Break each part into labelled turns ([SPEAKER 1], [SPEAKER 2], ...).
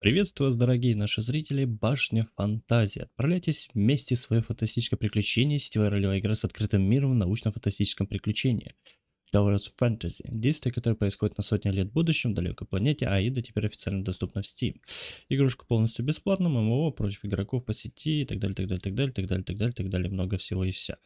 [SPEAKER 1] Приветствую вас, дорогие наши зрители, Башня Фантазии. Отправляйтесь вместе в свое фантастическое приключение, сетевая ролевая игра с открытым миром в научно-фантастическом приключении. Towers Fantasy. Действие, которое происходит на сотни лет в будущем в далекой планете Аида, теперь официально доступно в Steam. Игрушка полностью бесплатна, ММО против игроков по сети и так далее, так далее, так далее, так далее, так далее, так далее, много всего и вся.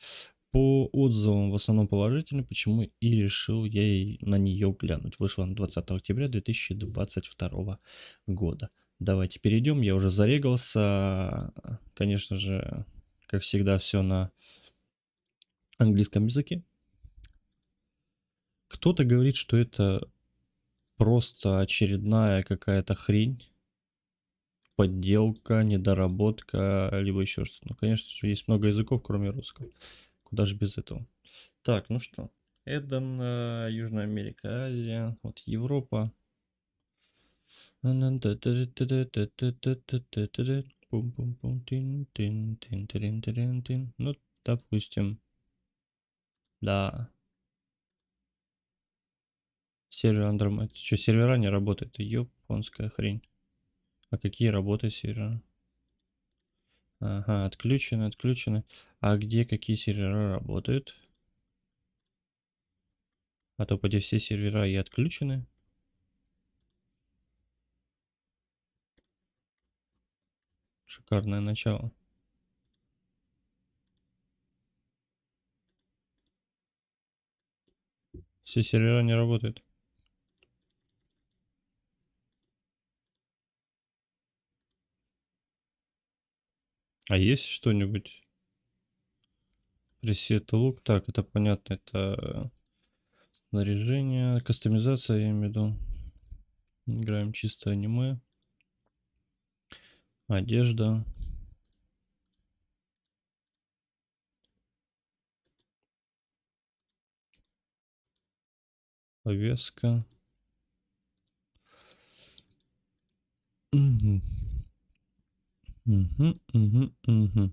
[SPEAKER 1] По отзывам в основном положительно, почему и решил я на нее глянуть. Вышла она 20 октября 2022 года. Давайте перейдем, я уже зарегался. Конечно же, как всегда, все на английском языке. Кто-то говорит, что это просто очередная какая-то хрень, подделка, недоработка, либо еще что-то. Ну, конечно же, есть много языков, кроме русского. Куда же без этого? Так, ну что, Эден, э, Южная Америка, Азия, вот Европа, ну, допустим. Да. Сервер Андерм. Это что, сервера не работает? японская хрень. А какие работы сервера? Ага, отключены, отключены. А где какие сервера работают? А то поди все сервера и отключены. шикарное начало. Все сервера не работают. А есть что-нибудь? Пресет лук. Так, это понятно. Это э, снаряжение, кастомизация, я имею в виду. Играем чисто аниме одежда. Повеска. Угу. Угу, угу, угу.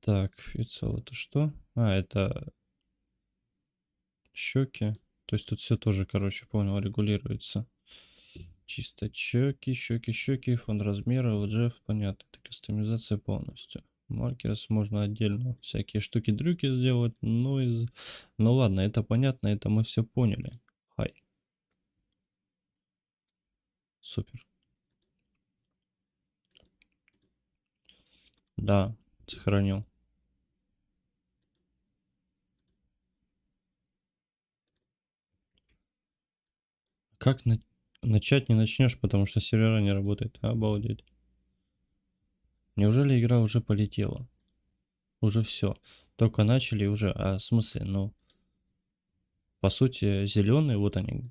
[SPEAKER 1] Так, фицел это что? А, это щеки. То есть тут все тоже, короче, понял, регулируется. Чисто щеки, щеки, щеки, фон размера, LGF, понятно. Это кастомизация полностью. Маркерс можно отдельно всякие штуки-дрюки сделать. но ну из... ну ладно, это понятно, это мы все поняли. Хай. Супер. Да, сохранил. Как на начать не начнешь, потому что сервера не работает. Обалдеть. Неужели игра уже полетела? Уже все. Только начали уже. А в смысле, ну... По сути, зеленые, вот они.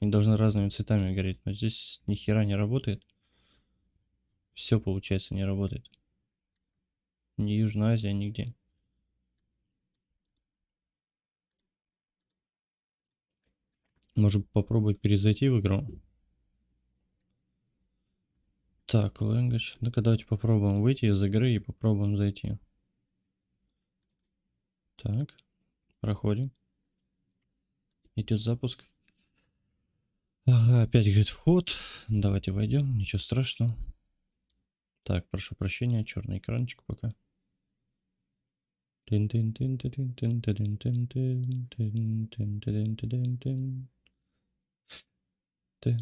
[SPEAKER 1] Они должны разными цветами гореть. Но здесь ни хера не работает. Все, получается, не работает. Ни Южная Азия, нигде. Может попробовать перезайти в игру? Так, language. Ну-ка давайте попробуем выйти из игры и попробуем зайти. Так, проходим. Идет запуск. Ага, опять говорит вход. Давайте войдем, ничего страшного. Так, прошу прощения, черный экранчик пока. Тин-тин-тин-тин-тин-тин-тин-тин-тин-тин-тин-тин-тин. Не,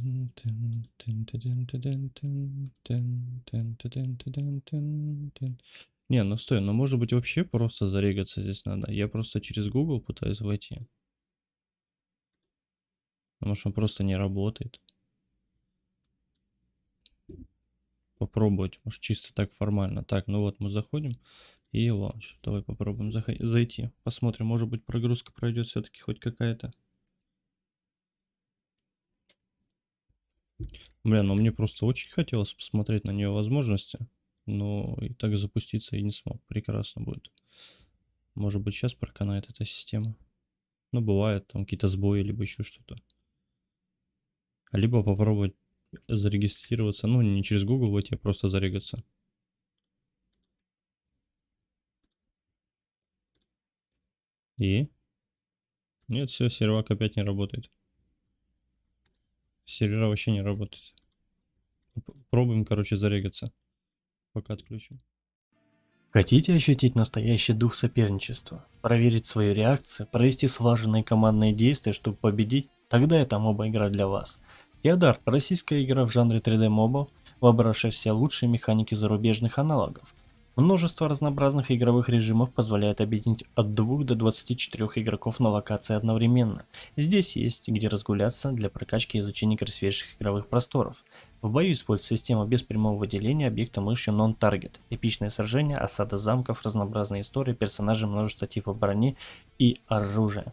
[SPEAKER 1] ну стой, ну может быть вообще просто зарегаться здесь надо. Я просто через Google пытаюсь войти. Потому что он просто не работает. Попробовать, может чисто так формально. Так, ну вот мы заходим. И лаунч. Давай попробуем зайти. Посмотрим, может быть прогрузка пройдет все-таки хоть какая-то. Бля, ну мне просто очень хотелось посмотреть на нее возможности, но и так запуститься и не смог. Прекрасно будет. Может быть, сейчас проканает эта система. Ну, бывает, там какие-то сбои, либо еще что-то. Либо попробовать зарегистрироваться, ну, не через Google выйти, а просто зарегаться. И? Нет, все, сервак опять не работает. Сервера вообще не работают. Пробуем, короче, зарегаться, пока отключим. Хотите ощутить настоящий дух соперничества, проверить свои реакции, провести слаженные командные действия, чтобы победить? Тогда это моба-игра для вас. Теодар – российская игра в жанре 3D-моба, вобравшая все лучшие механики зарубежных аналогов, Множество разнообразных игровых режимов позволяет объединить от 2 до 24 игроков на локации одновременно. Здесь есть где разгуляться для прокачки и изучения красивейших игровых просторов. В бою используется система без прямого выделения объекта мышью Non-Target, эпичное сражение, осада замков, разнообразные истории, персонажи, множество типов брони и оружия.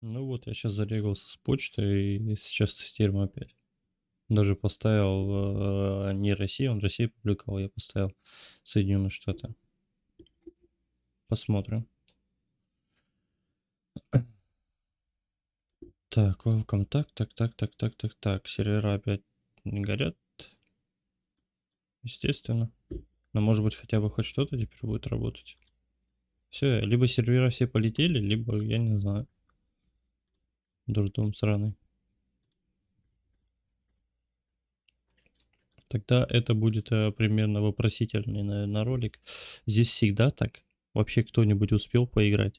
[SPEAKER 1] Ну вот, я сейчас зарегался с почты и сейчас тестируем опять даже поставил э, не Россию, он Россию публиковал, я поставил Соединенные Штаты. Посмотрим. Так, welcome, так, так, так, так, так, так, так, сервера опять не горят, естественно. Но может быть хотя бы хоть что-то теперь будет работать. Все, либо сервера все полетели, либо я не знаю. Дурдом сраный. Тогда это будет э, примерно вопросительный, наверное, ролик. Здесь всегда так. Вообще кто-нибудь успел поиграть?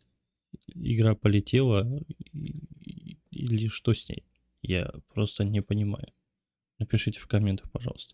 [SPEAKER 1] Игра полетела или что с ней? Я просто не понимаю. Напишите в комментах, пожалуйста.